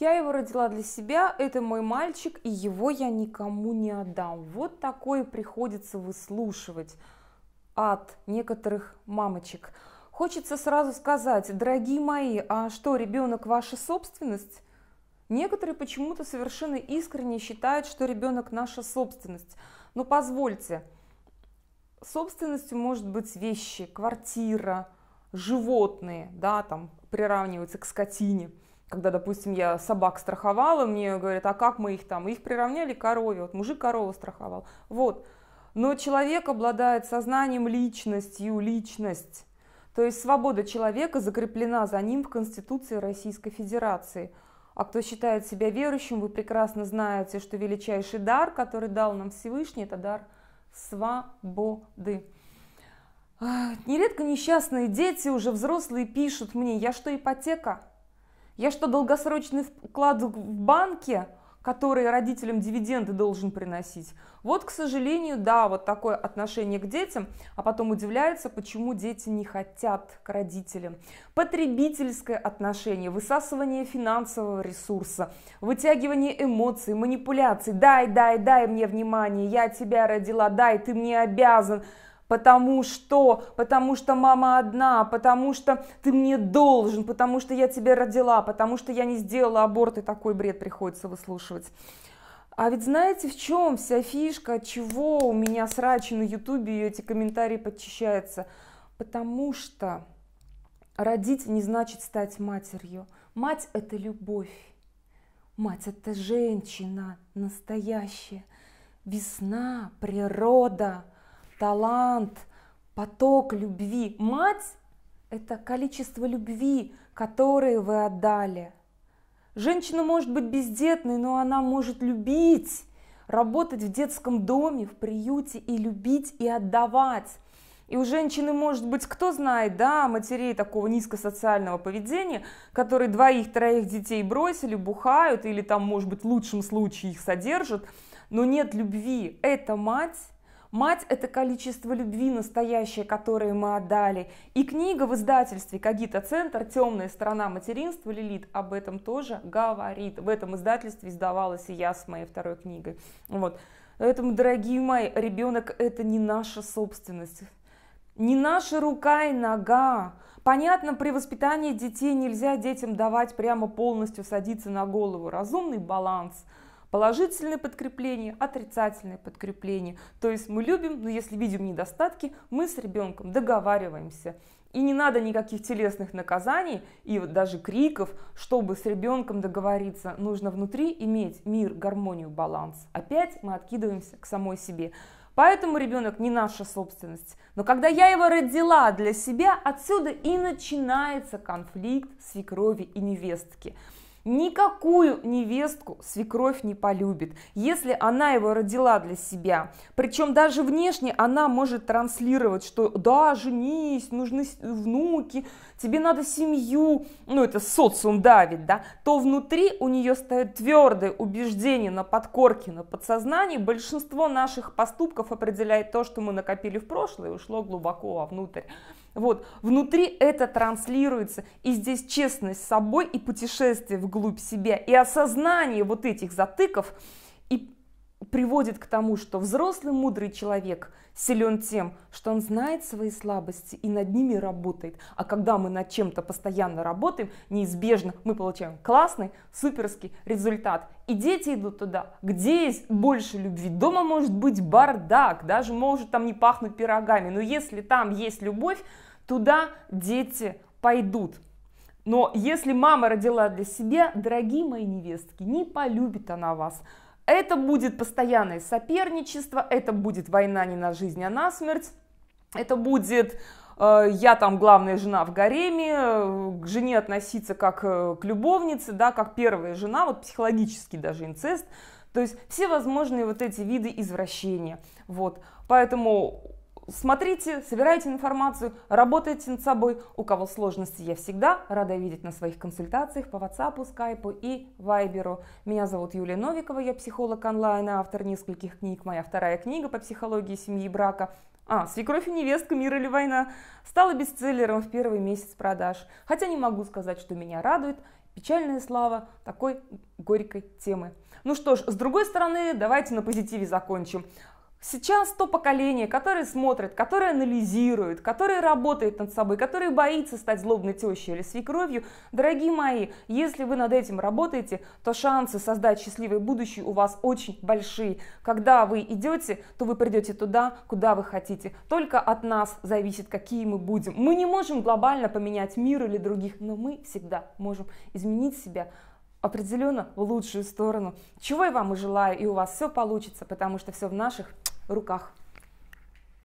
Я его родила для себя, это мой мальчик, и его я никому не отдам. Вот такое приходится выслушивать от некоторых мамочек. Хочется сразу сказать, дорогие мои, а что, ребенок ваша собственность? Некоторые почему-то совершенно искренне считают, что ребенок наша собственность. Но позвольте, собственностью может быть вещи, квартира, животные, да, там приравниваются к скотине – когда, допустим, я собак страховала, мне говорят, а как мы их там? Их приравняли к корове, вот мужик корову страховал. Вот. Но человек обладает сознанием личностью, личность. То есть свобода человека закреплена за ним в Конституции Российской Федерации. А кто считает себя верующим, вы прекрасно знаете, что величайший дар, который дал нам Всевышний, это дар свободы. Нередко несчастные дети, уже взрослые, пишут мне, я что, ипотека? Я что, долгосрочный вклад в банке, который родителям дивиденды должен приносить? Вот, к сожалению, да, вот такое отношение к детям, а потом удивляется, почему дети не хотят к родителям. Потребительское отношение, высасывание финансового ресурса, вытягивание эмоций, манипуляций. Дай, дай, дай мне внимание, я тебя родила, дай, ты мне обязан потому что, потому что мама одна, потому что ты мне должен, потому что я тебя родила, потому что я не сделала аборт, и такой бред приходится выслушивать. А ведь знаете, в чем вся фишка, от чего у меня срачи на ютубе и эти комментарии подчищаются? Потому что родить не значит стать матерью. Мать – это любовь. Мать – это женщина настоящая. Весна, природа – талант, поток любви. Мать – это количество любви, которое вы отдали. Женщина может быть бездетной, но она может любить, работать в детском доме, в приюте и любить и отдавать. И у женщины может быть, кто знает, да, матерей такого низкосоциального поведения, которые двоих-троих детей бросили, бухают, или там, может быть, в лучшем случае их содержат, но нет любви. Эта мать Мать – это количество любви настоящее, которое мы отдали. И книга в издательстве Кагита Центр «Темная сторона материнства» Лилит об этом тоже говорит. В этом издательстве издавалась и я с моей второй книгой. Вот. Поэтому, дорогие мои, ребенок – это не наша собственность. Не наша рука и нога. Понятно, при воспитании детей нельзя детям давать прямо полностью садиться на голову. Разумный баланс – положительное подкрепление, отрицательное подкрепление. То есть мы любим, но если видим недостатки, мы с ребенком договариваемся. И не надо никаких телесных наказаний и вот даже криков, чтобы с ребенком договориться. Нужно внутри иметь мир, гармонию, баланс. Опять мы откидываемся к самой себе. Поэтому ребенок не наша собственность. Но когда я его родила для себя, отсюда и начинается конфликт свекрови и невестки. Никакую невестку свекровь не полюбит, если она его родила для себя. Причем даже внешне она может транслировать, что да, женись, нужны внуки, тебе надо семью, ну это социум давит, да, то внутри у нее стоит твердое убеждение на подкорке, на подсознании. Большинство наших поступков определяет то, что мы накопили в прошлое и ушло глубоко вовнутрь. Вот. Внутри это транслируется, и здесь честность с собой и путешествие вглубь себя, и осознание вот этих затыков – приводит к тому, что взрослый мудрый человек силен тем, что он знает свои слабости и над ними работает. А когда мы над чем-то постоянно работаем, неизбежно мы получаем классный, суперский результат. И дети идут туда, где есть больше любви. Дома может быть бардак, даже может там не пахнуть пирогами, но если там есть любовь, туда дети пойдут. Но если мама родила для себя, дорогие мои невестки, не полюбит она вас, это будет постоянное соперничество, это будет война не на жизнь, а на смерть, это будет э, я там главная жена в гареме, э, к жене относиться как э, к любовнице, да, как первая жена, вот психологический даже инцест, то есть все возможные вот эти виды извращения. Вот. Поэтому смотрите, собирайте информацию, работайте над собой. У кого сложности, я всегда рада видеть на своих консультациях по WhatsApp, Skype и Viber. Меня зовут Юлия Новикова, я психолог онлайн, автор нескольких книг. Моя вторая книга по психологии семьи и брака а, «Свекровь и невестка. Мир или война» стала бестселлером в первый месяц продаж. Хотя не могу сказать, что меня радует печальная слава такой горькой темы. Ну что ж, с другой стороны, давайте на позитиве закончим. Сейчас то поколение, которое смотрит, которое анализирует, которое работает над собой, которое боится стать злобной тещей или свекровью, дорогие мои, если вы над этим работаете, то шансы создать счастливое будущее у вас очень большие. Когда вы идете, то вы придете туда, куда вы хотите. Только от нас зависит, какие мы будем. Мы не можем глобально поменять мир или других, но мы всегда можем изменить себя определенно в лучшую сторону. Чего я вам и желаю, и у вас все получится, потому что все в наших руках.